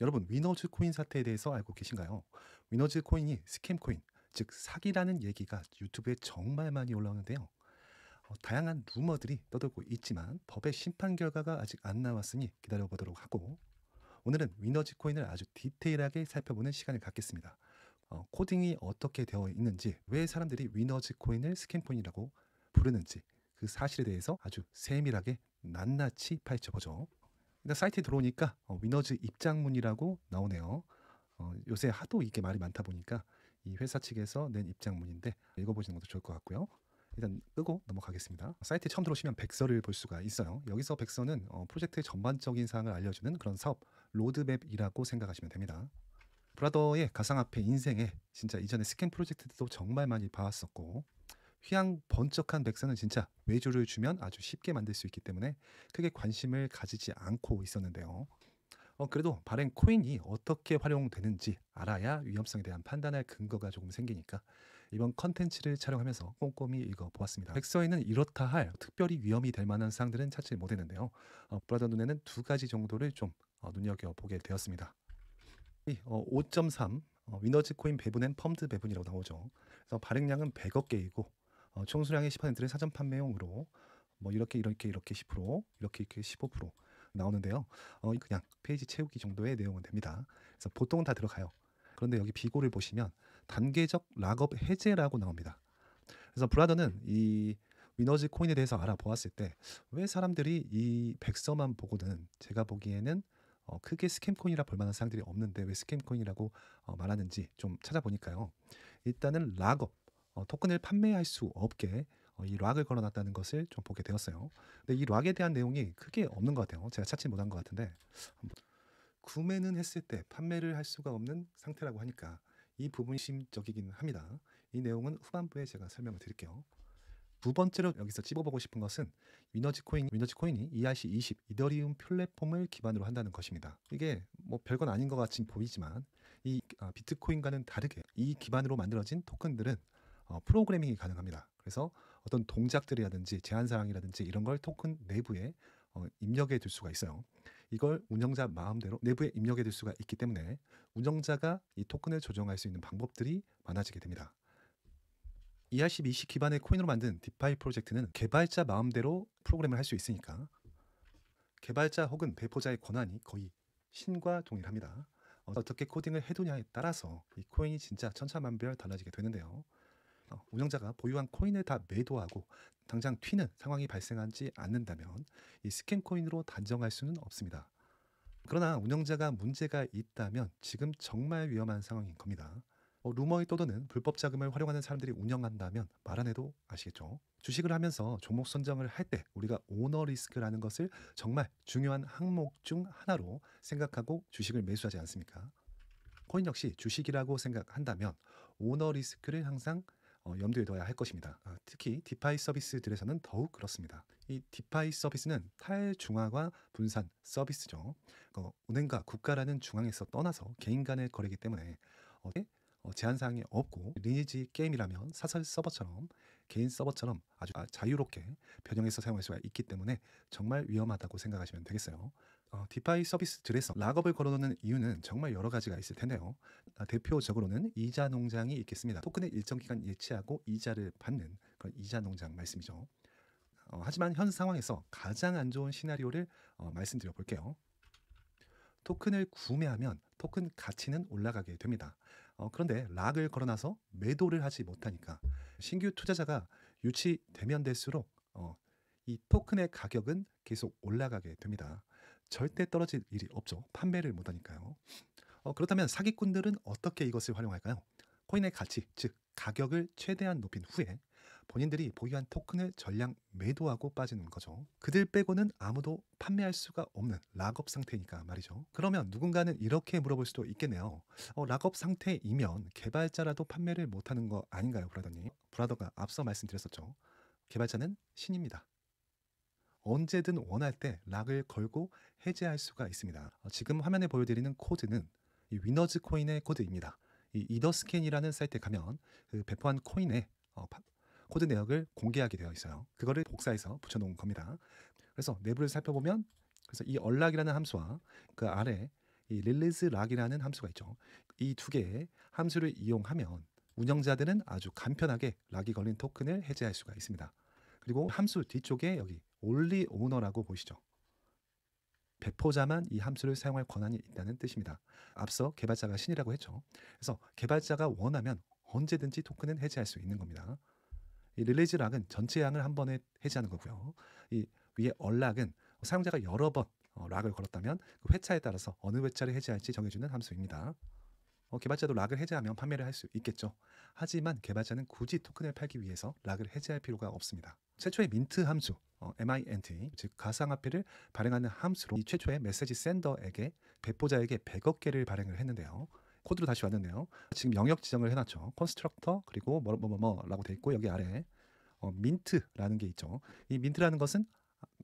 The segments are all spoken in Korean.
여러분 위너즈 코인 사태에 대해서 알고 계신가요? 위너즈 코인이 스캠 코인, 즉 사기라는 얘기가 유튜브에 정말 많이 올라오는데요. 어, 다양한 루머들이 떠돌고 있지만 법의 심판 결과가 아직 안 나왔으니 기다려보도록 하고 오늘은 위너즈 코인을 아주 디테일하게 살펴보는 시간을 갖겠습니다. 어, 코딩이 어떻게 되어 있는지 왜 사람들이 위너즈 코인을 스캠코인이라고 부르는지 그 사실에 대해서 아주 세밀하게 낱낱이 파헤쳐보죠. 근데 사이트에 들어오니까 어, 위너즈 입장문이라고 나오네요. 어, 요새 하도 이게 말이 많다 보니까 이 회사 측에서 낸 입장문인데 읽어보시는 것도 좋을 것 같고요. 일단 끄고 넘어가겠습니다. 사이트에 처음 들어오시면 백서를 볼 수가 있어요. 여기서 백서는 어, 프로젝트의 전반적인 사항을 알려주는 그런 사업 로드맵이라고 생각하시면 됩니다. 브라더의 가상화폐 인생에 진짜 이전에 스캔 프로젝트도 정말 많이 봐왔었고 휘황 번쩍한 백선은 진짜 외조를 주면 아주 쉽게 만들 수 있기 때문에 크게 관심을 가지지 않고 있었는데요. 어, 그래도 발행 코인이 어떻게 활용되는지 알아야 위험성에 대한 판단할 근거가 조금 생기니까 이번 컨텐츠를 촬영하면서 꼼꼼히 읽어보았습니다. 백서에는 이렇다 할 특별히 위험이 될 만한 사항들은 찾지 못했는데요. 어, 브라더 눈에는 두 가지 정도를 좀 어, 눈여겨보게 되었습니다. 어, 5.3 어, 위너즈 코인 배분엔 펌드 배분이라고 나오죠. 그래서 발행량은 100억 개이고 어, 총수량의 10%를 사전 판매용으로 뭐 이렇게 이렇게 이렇게 10% 이렇게 이렇게 15% 나오는데요. 어, 그냥 페이지 채우기 정도의 내용은 됩니다. 그래서 보통은 다 들어가요. 그런데 여기 비고를 보시면 단계적 락업 해제라고 나옵니다. 그래서 브라더는 이 위너즈 코인에 대해서 알아보았을 때 왜 사람들이 이 백서만 보고는 제가 보기에는 어, 크게 스캠 코인이라 볼 만한 사람들이 없는데 왜 스캠 코인이라고 어, 말하는지 좀 찾아보니까요. 일단은 락업 어, 토큰을 판매할 수 없게 어, 이 락을 걸어놨다는 것을 좀 보게 되었어요. 근데 이 락에 대한 내용이 크게 없는 것 같아요. 제가 찾지 못한 것 같은데 구매는 했을 때 판매를 할 수가 없는 상태라고 하니까 이 부분이 심적이긴 합니다. 이 내용은 후반부에 제가 설명을 드릴게요. 두 번째로 여기서 집어보고 싶은 것은 위너지 코인, 위너지 코인이 ERC20 이더리움 플랫폼을 기반으로 한다는 것입니다. 이게 뭐 별건 아닌 것 같이 보이지만 이 아, 비트코인과는 다르게 이 기반으로 만들어진 토큰들은 어, 프로그래밍이 가능합니다. 그래서 어떤 동작들이라든지 제한 사항이라든지 이런 걸 토큰 내부에 어, 입력해 둘 수가 있어요. 이걸 운영자 마음대로 내부에 입력해 둘 수가 있기 때문에 운영자가 이 토큰을 조정할 수 있는 방법들이 많아지게 됩니다. ERC20 기반의 코인으로 만든 디파이 프로젝트는 개발자 마음대로 프로그램을 할 수 있으니까 개발자 혹은 배포자의 권한이 거의 신과 동일합니다. 어, 어떻게 코딩을 해두냐에 따라서 이 코인이 진짜 천차만별 달라지게 되는데요. 운영자가 보유한 코인을 다 매도하고 당장 튀는 상황이 발생하지 않는다면 이 스캠 코인으로 단정할 수는 없습니다. 그러나 운영자가 문제가 있다면 지금 정말 위험한 상황인 겁니다. 어, 루머에 떠도는 불법 자금을 활용하는 사람들이 운영한다면 말 안 해도 아시겠죠? 주식을 하면서 종목 선정을 할 때 우리가 오너 리스크라는 것을 정말 중요한 항목 중 하나로 생각하고 주식을 매수하지 않습니까? 코인 역시 주식이라고 생각한다면 오너 리스크를 항상 어, 염두에 둬야 할 것입니다. 아, 특히 디파이 서비스들에서는 더욱 그렇습니다. 이 디파이 서비스는 탈중화와 분산 서비스죠. 은행과 어, 국가라는 중앙에서 떠나서 개인 간의 거래이기 때문에 어, 어, 제한사항이 없고 리니지 게임이라면 사설 서버처럼 개인 서버처럼 아주 아, 자유롭게 변형해서 사용할 수가 있기 때문에 정말 위험하다고 생각하시면 되겠어요. 어, 디파이 서비스드레서 락업을 걸어놓는 이유는 정말 여러 가지가 있을 텐데요. 아, 대표적으로는 이자 농장이 있겠습니다. 토큰의 일정 기간 예치하고 이자를 받는 그런 이자 농장 말씀이죠. 어, 하지만 현 상황에서 가장 안 좋은 시나리오를 어, 말씀드려 볼게요. 토큰을 구매하면 토큰 가치는 올라가게 됩니다. 어, 그런데 락을 걸어놔서 매도를 하지 못하니까 신규 투자자가 유치되면 될수록 어, 이 토큰의 가격은 계속 올라가게 됩니다. 절대 떨어질 일이 없죠. 판매를 못하니까요. 어, 그렇다면 사기꾼들은 어떻게 이것을 활용할까요? 코인의 가치, 즉 가격을 최대한 높인 후에 본인들이 보유한 토큰을 전량 매도하고 빠지는 거죠. 그들 빼고는 아무도 판매할 수가 없는 락업 상태니까 말이죠. 그러면 누군가는 이렇게 물어볼 수도 있겠네요. 어, 락업 상태이면 개발자라도 판매를 못하는 거 아닌가요, 브라더니 브라더가 앞서 말씀드렸었죠. 개발자는 신입니다. 언제든 원할 때 락을 걸고 해제할 수가 있습니다. 어, 지금 화면에 보여드리는 코드는 이 위너즈 코인의 코드입니다. 이 이더스캔이라는 사이트에 가면 그 배포한 코인의 어, 코드 내역을 공개하게 되어 있어요. 그거를 복사해서 붙여놓은 겁니다. 그래서 내부를 살펴보면 그래서 이 얼락이라는 함수와 그 아래 이 릴리즈 락이라는 함수가 있죠. 이 두 개의 함수를 이용하면 운영자들은 아주 간편하게 락이 걸린 토큰을 해제할 수가 있습니다. 그리고 함수 뒤쪽에 여기 올리 오너라고 보이시죠. 배포자만 이 함수를 사용할 권한이 있다는 뜻입니다. 앞서 개발자가 신이라고 했죠. 그래서 개발자가 원하면 언제든지 토큰은 해제할 수 있는 겁니다. 이 릴리즈 락은 전체 양을 한 번에 해제하는 거고요. 이 위에 얼락은 사용자가 여러 번 어, 락을 걸었다면 그 회차에 따라서 어느 회차를 해제할지 정해주는 함수입니다. 어, 개발자도 락을 해제하면 판매를 할 수 있겠죠. 하지만 개발자는 굳이 토큰을 팔기 위해서 락을 해제할 필요가 없습니다. 최초의 민트 함수, 어, MINT, 즉 가상화폐를 발행하는 함수로 이 최초의 메시지 샌더에게 배포자에게 100억 개를 발행을 했는데요. 코드로 다시 왔는데요. 지금 영역 지정을 해놨죠. 컨스트럭터 그리고 뭐뭐뭐뭐라고 돼 있고 여기 아래 어, 민트라는 게 있죠. 이 민트라는 것은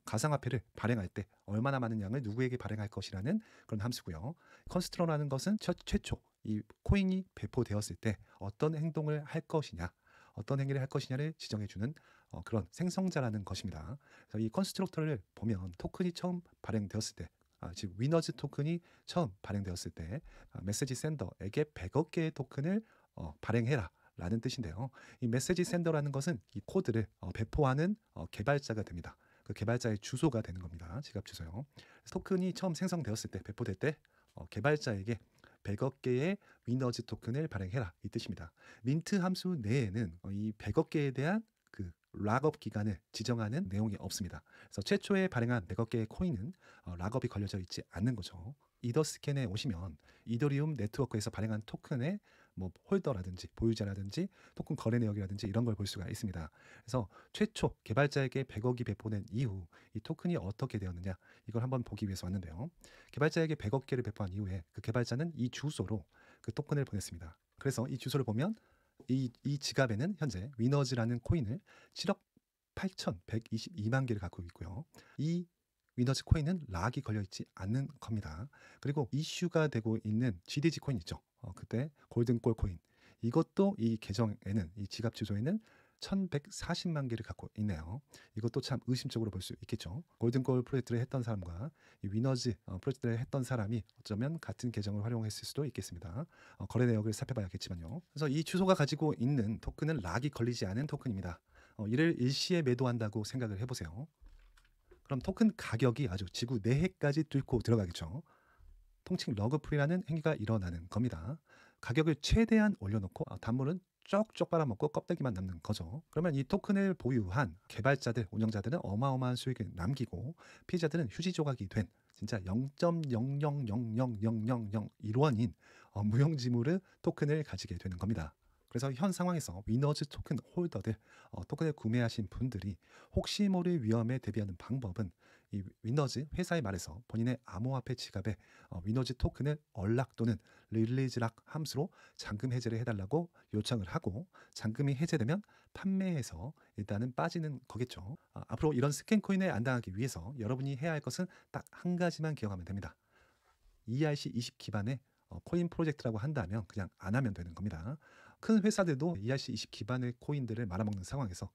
가상화폐를 발행할 때 얼마나 많은 양을 누구에게 발행할 것이라는 그런 함수고요. 컨스트러라는 것은 최, 최초 이 코인이 배포되었을 때 어떤 행동을 할 것이냐 어떤 행위를 할 것이냐를 지정해주는 어, 그런 생성자라는 것입니다. 그래서 이 컨스트럭터를 보면 토큰이 처음 발행되었을 때즉 아, 위너즈 토큰이 처음 발행되었을 때 아, 메시지 샌더에게 100억 개의 토큰을 어, 발행해라. 라는 뜻인데요. 이 메시지 샌더라는 것은 이 코드를 어, 배포하는 어, 개발자가 됩니다. 그 개발자의 주소가 되는 겁니다. 지갑 주소요. 토큰이 처음 생성되었을 때 배포될 때 어, 개발자에게 100억 개의 위너즈 토큰을 발행해라 이 뜻입니다. 민트 함수 내에는 이 100억 개에 대한 락업 기간을 지정하는 내용이 없습니다. 그래서 최초에 발행한 4개의 코인은 어, 락업이 걸려져 있지 않는 거죠. 이더스캔에 오시면 이더리움 네트워크에서 발행한 토큰의 뭐 홀더라든지 보유자라든지 토큰 거래 내역이라든지 이런 걸 볼 수가 있습니다. 그래서 최초 개발자에게 100억이 배포된 이후 이 토큰이 어떻게 되었느냐 이걸 한번 보기 위해서 왔는데요. 개발자에게 100억 개를 배포한 이후에 그 개발자는 이 주소로 그 토큰을 보냈습니다. 그래서 이 주소를 보면 이, 이 지갑에는 현재 위너즈라는 코인을 7억 8,122만 개를 갖고 있고요. 이 위너즈 코인은 락이 걸려있지 않는 겁니다. 그리고 이슈가 되고 있는 GDG 코인 있죠. 어, 그때 골든골 코인 이것도 이 계정에는 이 지갑 주소에는 1140만 개를 갖고 있네요. 이것도 참 의심적으로 볼 수 있겠죠. 골든골 프로젝트를 했던 사람과 위너즈 어, 프로젝트를 했던 사람이 어쩌면 같은 계정을 활용했을 수도 있겠습니다. 어, 거래 내역을 살펴봐야겠지만요. 그래서 이 주소가 가지고 있는 토큰은 락이 걸리지 않은 토큰입니다. 어, 이를 일시에 매도한다고 생각을 해보세요. 그럼 토큰 가격이 아주 지구 내해까지 뚫고 들어가겠죠. 통칭 러그풀이라는 행위가 일어나는 겁니다. 가격을 최대한 올려놓고 아, 단물은 쪽쪽 빨아먹고 껍데기만 남는 거죠. 그러면 이 토큰을 보유한 개발자들, 운영자들은 어마어마한 수익을 남기고 피해자들은 휴지 조각이 된 진짜 0 0 0 0 0 0 0 1원인 무용지물의 토큰을 가지게 되는 겁니다. 그래서 현 상황에서 위너즈 토큰 홀더들 어, 토큰을 구매하신 분들이 혹시 모를 위험에 대비하는 방법은 이 위너즈 회사의 말에서 본인의 암호화폐 지갑에 어, 위너즈 토큰을 얼락 또는 릴리즈락 함수로 잠금 해제를 해달라고 요청을 하고 잠금이 해제되면 판매해서 일단은 빠지는 거겠죠. 아, 앞으로 이런 스캔 코인에 안 당하기 위해서 여러분이 해야 할 것은 딱 한 가지만 기억하면 됩니다. ERC20 기반의 어, 코인 프로젝트라고 한다면 그냥 안 하면 되는 겁니다. 큰 회사들도 ERC20 기반의 코인들을 말아먹는 상황에서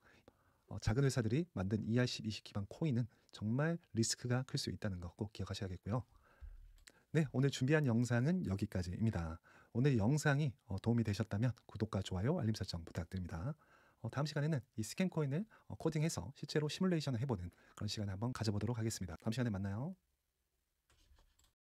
어, 작은 회사들이 만든 ERC20 기반 코인은 정말 리스크가 클 수 있다는 것꼭 기억하셔야겠고요. 네, 오늘 준비한 영상은 여기까지입니다. 오늘 영상이 어, 도움이 되셨다면 구독과 좋아요, 알림 설정 부탁드립니다. 어, 다음 시간에는 이 스캔 코인을 어, 코딩해서 실제로 시뮬레이션을 해보는 그런 시간을 한번 가져보도록 하겠습니다. 다음 시간에 만나요.